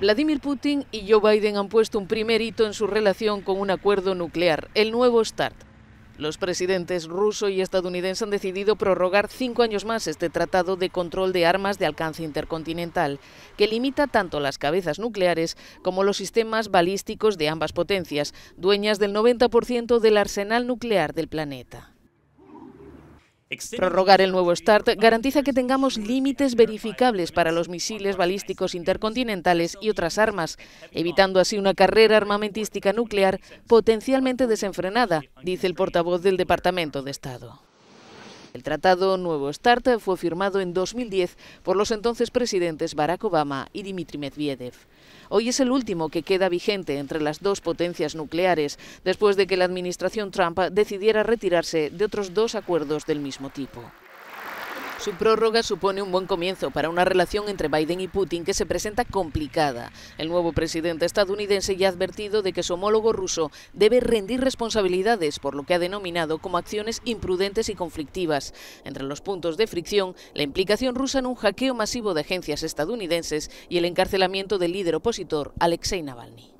Vladimir Putin y Joe Biden han puesto un primer hito en su relación con un acuerdo nuclear, el nuevo START. Los presidentes ruso y estadounidense han decidido prorrogar cinco años más este tratado de control de armas de alcance intercontinental, que limita tanto las cabezas nucleares como los sistemas balísticos de ambas potencias, dueñas del 90% del arsenal nuclear del planeta. Prorrogar el nuevo START garantiza que tengamos límites verificables para los misiles balísticos intercontinentales y otras armas, evitando así una carrera armamentística nuclear potencialmente desenfrenada, dice el portavoz del Departamento de Estado. El tratado Nuevo START fue firmado en 2010 por los entonces presidentes Barack Obama y Dmitry Medvedev. Hoy es el último que queda vigente entre las dos potencias nucleares, después de que la administración Trump decidiera retirarse de otros dos acuerdos del mismo tipo. Su prórroga supone un buen comienzo para una relación entre Biden y Putin que se presenta complicada. El nuevo presidente estadounidense ya ha advertido de que su homólogo ruso debe rendir responsabilidades por lo que ha denominado como acciones imprudentes y conflictivas. Entre los puntos de fricción, la implicación rusa en un hackeo masivo de agencias estadounidenses y el encarcelamiento del líder opositor Alexei Navalny.